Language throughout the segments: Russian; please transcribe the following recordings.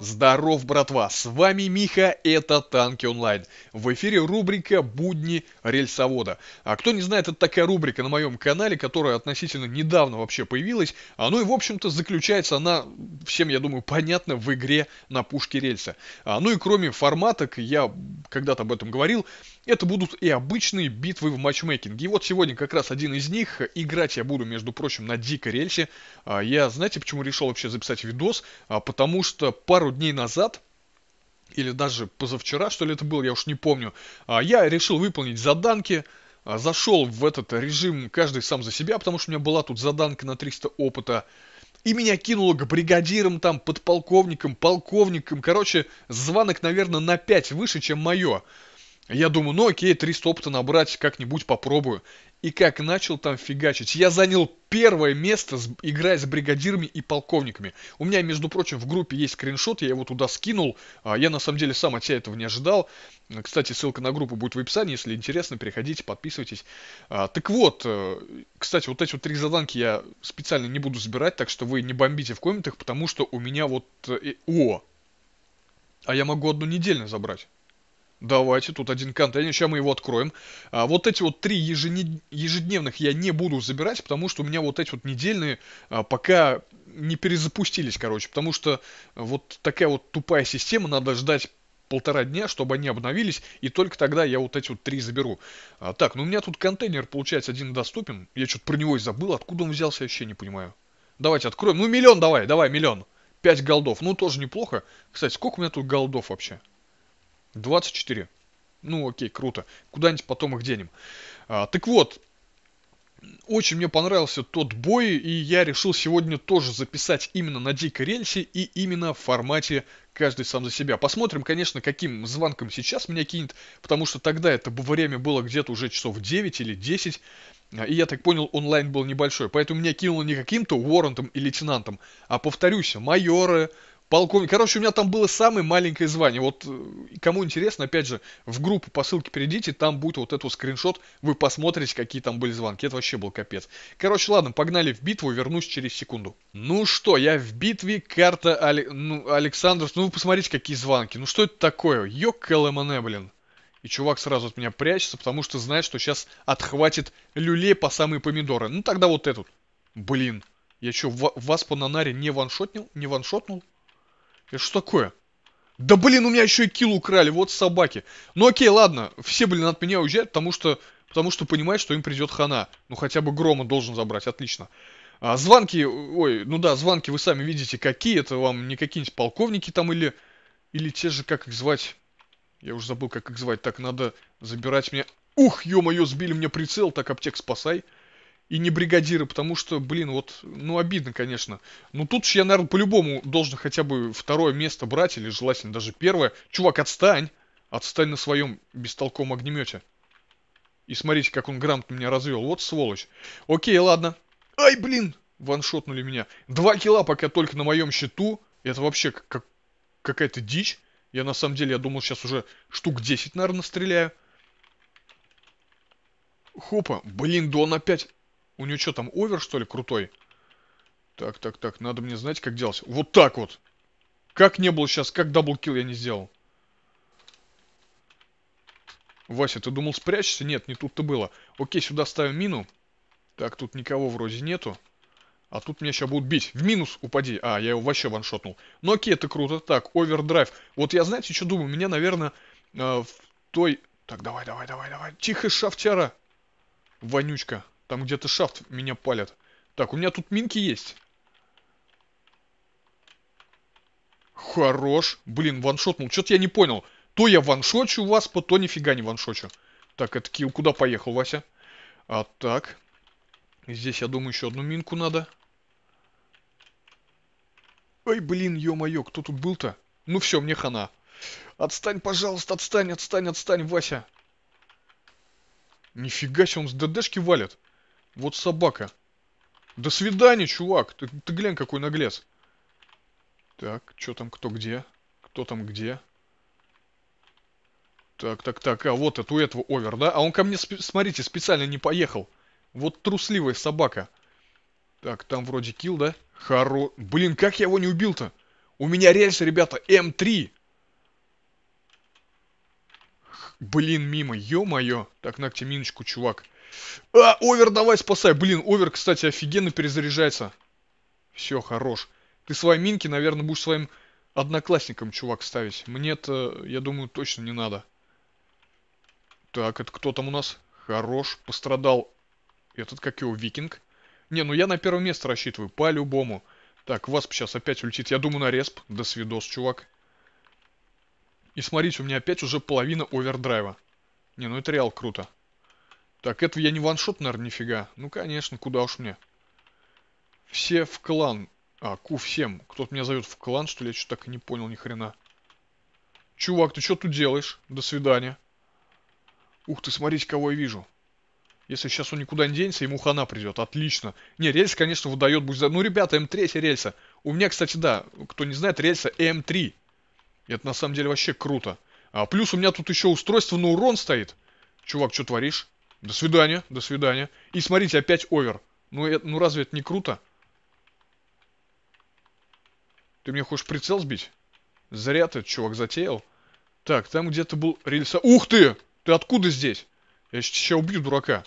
Здоров, братва, с вами Миха, это Танки Онлайн. В эфире рубрика «Будни рельсовода». А кто не знает, это такая рубрика на моем канале, которая относительно недавно вообще появилась. Оно и, в общем-то, заключается она, всем, я думаю, понятно, в игре на пушке рельса. А, ну и кроме форматок, я когда-то об этом говорил, это будут и обычные битвы в матчмейкинге. И вот сегодня как раз один из них. Играть я буду, между прочим, на дикой рельсе. А, я, знаете, почему решил вообще записать видос? А, потому что пару дней назад или даже позавчера, что ли это было, я уж не помню, а, я решил выполнить заданки, зашел в этот режим каждый сам за себя, потому что у меня была тут заданка на 300 опыта, и меня кинуло к бригадирам, там, подполковникам, полковникам, короче, звонок, наверное, на 5 выше, чем мое. Я думаю, ну окей, 300 опыта набрать, как-нибудь попробую. И как начал там фигачить. Я занял первое место, играя с бригадирами и полковниками. У меня, между прочим, в группе есть скриншот, я его туда скинул. А, я, на самом деле, сам от себя этого не ожидал. Кстати, ссылка на группу будет в описании, если интересно, переходите, подписывайтесь. А, так вот, э, кстати, вот эти вот три заданки я специально не буду забирать, так что вы не бомбите в комментах, потому что у меня вот... Э, о! А я могу одну недельно забрать. Давайте, тут один контейнер, сейчас мы его откроем. А, вот эти вот три ежедневных я не буду забирать, потому что у меня вот эти вот недельные а, пока не перезапустились, короче. Потому что вот такая вот тупая система, надо ждать полтора дня, чтобы они обновились, и только тогда я вот эти вот три заберу. А, так, ну у меня тут контейнер, получается, один доступен. Я что-то про него и забыл, откуда он взялся, я вообще не понимаю. Давайте откроем. Ну миллион давай, давай, миллион. Пять голдов, ну тоже неплохо. Кстати, сколько у меня тут голдов вообще? 24. Ну окей, круто. Куда-нибудь потом их денем. А, так вот, очень мне понравился тот бой, и я решил сегодня тоже записать именно на дикой рельсе и именно в формате каждый сам за себя. Посмотрим, конечно, каким звонком сейчас меня кинет, потому что тогда это время было где-то уже часов 9 или 10, а, и я так понял, онлайн был небольшой, поэтому меня кинуло не каким-то Уоррентом и лейтенантом, а, повторюсь, майоры, полковник. Короче, у меня там было самое маленькое звание. Вот э, кому интересно, опять же, в группу по ссылке перейдите, там будет вот этот скриншот, вы посмотрите, какие там были звонки. Это вообще был капец. Короче, ладно, погнали в битву, вернусь через секунду. Ну что, я в битве, карта Али... ну, Александр, ну вы посмотрите, какие звонки. Ну что это такое? Йоккалэмоне, блин. И чувак сразу от меня прячется, потому что знает, что сейчас отхватит люлей по самые помидоры. Ну тогда вот этот. Блин, я что, вас по Нанаре не ваншотнил? Не ваншотнул? Это что такое? Да блин, у меня еще и килл украли, вот собаки. Ну окей, ладно, все, блин, от меня уезжают, потому что, потому что понимают, что им придет хана. Ну хотя бы Грома должен забрать, отлично. А звонки, ой, ну да, звонки вы сами видите, какие это вам, не какие-нибудь полковники там или, или те же, как их звать. Я уже забыл, как их звать. Так, надо забирать мне... Ух, ё-моё, сбили мне прицел, так аптек спасай и не бригадира, потому что, блин, вот, ну, обидно, конечно. Но ну, тут же я, наверное, по-любому должен хотя бы второе место брать, или желательно даже первое. Чувак, отстань! Отстань на своем бестолковом огнемете. И смотрите, как он грамотно меня развел. Вот сволочь. Окей, ладно. Ай, блин! Ваншотнули меня. Два килла пока только на моем счету. Это вообще как какая-то дичь. Я на самом деле, я думал, сейчас уже штук 10, наверное, стреляю. Хопа, блин, да он опять у нее что там, овер, что ли, крутой? Так, так, так, надо мне знать, как делать. Вот так вот. Как не было сейчас, как даблкил я не сделал. Вася, ты думал спрячься? Нет, не тут-то было. Окей, сюда ставим мину. Так, тут никого вроде нету. А тут меня сейчас будут бить. В минус упади. А, я его вообще ваншотнул. Ну окей, это круто. Так, овердрайв. Вот я, знаете, что думаю? Меня, наверное, э, в той... Так, давай, давай, давай, давай. Тихо, шафтяра. Вонючка. Там где-то шафт меня палят. Так, у меня тут минки есть. Хорош. Блин, ваншотнул. Что-то я не понял. То я ваншочу вас, то нифига не ваншочу. Так, это килл. куда поехал, Вася? А так. Здесь, я думаю, еще одну минку надо. Ой, блин, ё-моё, кто тут был-то? Ну все, мне хана. Отстань, пожалуйста, отстань, отстань, отстань, Вася. Нифига себе, он с ДДшки валит. Вот собака. До свидания, чувак. Ты, ты глянь, какой наглец. Так, что там, кто где? Кто там где? Так, так, так, а вот это у этого овер, да? А он ко мне, сп смотрите, специально не поехал. Вот трусливая собака. Так, там вроде килл, да? Хоро... Блин, как я его не убил-то? У меня рельс, ребята, М3. Эм блин, мимо, ё-моё. Так, на тебе миночку, чувак. А, овер, давай спасай. Блин, овер, кстати, офигенно перезаряжается. Все, хорош. Ты свои минки, наверное, будешь своим одноклассникам, чувак, ставить. мне это, я думаю, точно не надо. Так, это кто там у нас? Хорош. Пострадал этот, как его, викинг. Не, ну я на первое место рассчитываю, по-любому. Так, вас сейчас опять улетит. Я думаю, на респ. До свидос, чувак. И смотрите, у меня опять уже половина овердрайва. Не, ну это реал круто. Так, этого я не ваншот, наверное, нифига. Ну, конечно, куда уж мне. Все в клан. А, ку всем. Кто-то меня зовет в клан, что ли? Я что-то так и не понял ни хрена. Чувак, ты что тут делаешь? До свидания. Ух ты, смотрите, кого я вижу. Если сейчас он никуда не денется, ему хана придет. Отлично. Не, рельс, конечно, выдает. Будь... Ну, ребята, М3 эм рельса. У меня, кстати, да, кто не знает, рельса М3. Эм Это на самом деле вообще круто. А плюс у меня тут еще устройство на урон стоит. Чувак, что творишь? До свидания, до свидания. И смотрите, опять овер. Ну, это, ну разве это не круто? Ты мне хочешь прицел сбить? Зря ты, чувак, затеял. Так, там где-то был рельса... Ух ты! Ты откуда здесь? Я сейчас убью дурака.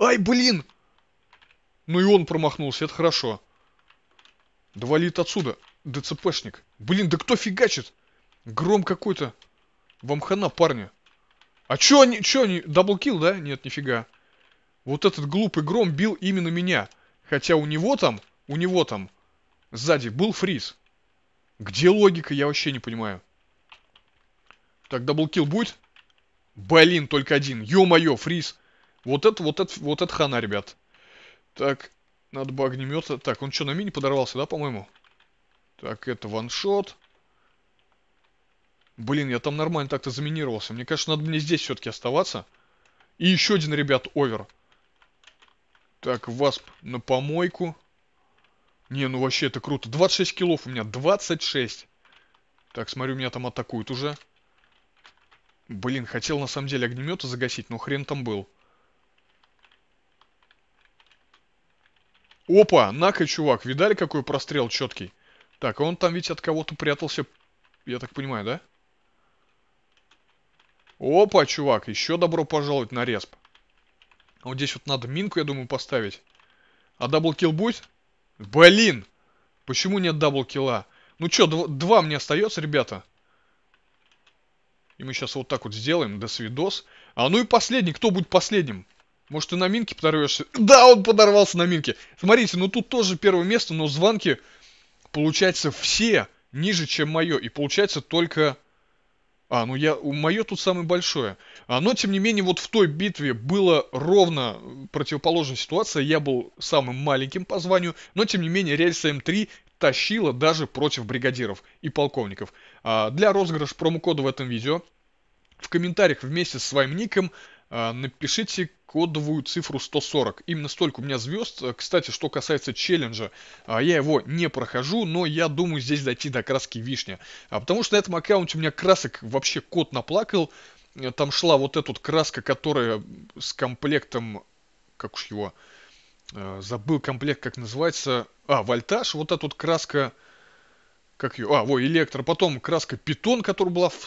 Ай, блин! Ну и он промахнулся, это хорошо. Да валит отсюда, ДЦПшник. Блин, да кто фигачит? Гром какой-то. Вам хана, парни. А чё они, чё они, даблкил, да? Нет, нифига. Вот этот глупый гром бил именно меня. Хотя у него там, у него там, сзади был фриз. Где логика, я вообще не понимаю. Так, даблкил будет? Блин, только один. Ё-моё, фриз. Вот это, вот это, вот это хана, ребят. Так, надо бы огнемета. Так, он что, на мини подорвался, да, по-моему? Так, это ваншот. Блин, я там нормально так-то заминировался. Мне кажется, надо мне здесь все-таки оставаться. И еще один, ребят, овер. Так, васп на помойку. Не, ну вообще это круто. 26 килов у меня. 26. Так, смотрю, меня там атакуют уже. Блин, хотел на самом деле огнемета загасить, но хрен там был. Опа, на чувак, видали, какой прострел четкий? Так, а он там ведь от кого-то прятался, я так понимаю, да? Опа, чувак, еще добро пожаловать на респ. А вот здесь вот надо минку, я думаю, поставить. А даблкил будет? Блин! Почему нет даблкила? Ну что, дв два мне остается, ребята. И мы сейчас вот так вот сделаем. До свидос. А ну и последний. Кто будет последним? Может, ты на минке подорвешься? Да, он подорвался на минке. Смотрите, ну тут тоже первое место, но звонки, получается, все ниже, чем мое. И получается только а, ну я, мое тут самое большое. А, но, тем не менее, вот в той битве было ровно противоположная ситуация. Я был самым маленьким по званию, но, тем не менее, рельса М3 тащила даже против бригадиров и полковников. А, для розыгрыша промокода в этом видео в комментариях вместе с своим ником а, напишите кодовую цифру 140. Именно столько у меня звезд. Кстати, что касается челленджа, а, я его не прохожу, но я думаю здесь дойти до краски вишня. А, потому что на этом аккаунте у меня красок вообще кот наплакал. Э, там шла вот эта вот краска, которая с комплектом... Как уж его... Э, забыл комплект, как называется. А, вольтаж. Вот эта вот краска как ее, а, во, Электро, потом краска Питон, которая была в,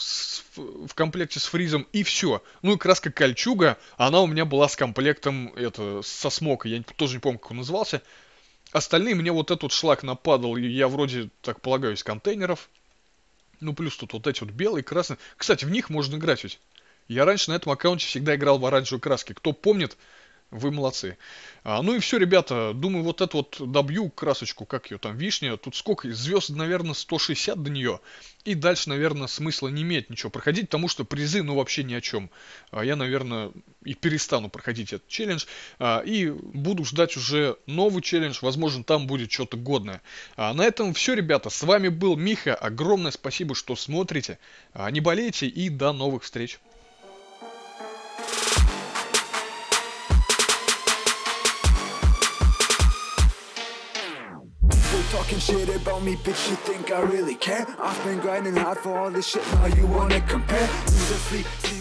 в комплекте с фризом, и все. Ну и краска Кольчуга, она у меня была с комплектом, это, со смока, я тоже не помню, как он назывался. Остальные мне вот этот шлак нападал, и я вроде, так полагаю, из контейнеров. Ну плюс тут вот эти вот белые, красные. Кстати, в них можно играть ведь. Я раньше на этом аккаунте всегда играл в оранжевой краске. Кто помнит, вы молодцы. А, ну и все, ребята, думаю, вот эту вот добью красочку, как ее там, вишня. Тут сколько? Звезд, наверное, 160 до нее. И дальше, наверное, смысла не имеет ничего проходить, потому что призы, ну, вообще ни о чем. А я, наверное, и перестану проходить этот челлендж. А, и буду ждать уже новый челлендж. Возможно, там будет что-то годное. А, на этом все, ребята. С вами был Миха. Огромное спасибо, что смотрите. А, не болейте и до новых встреч. Talking shit about me, bitch, you think I really care? I've been grinding hard for all this shit, now you wanna compare? Loser, sleep, sleep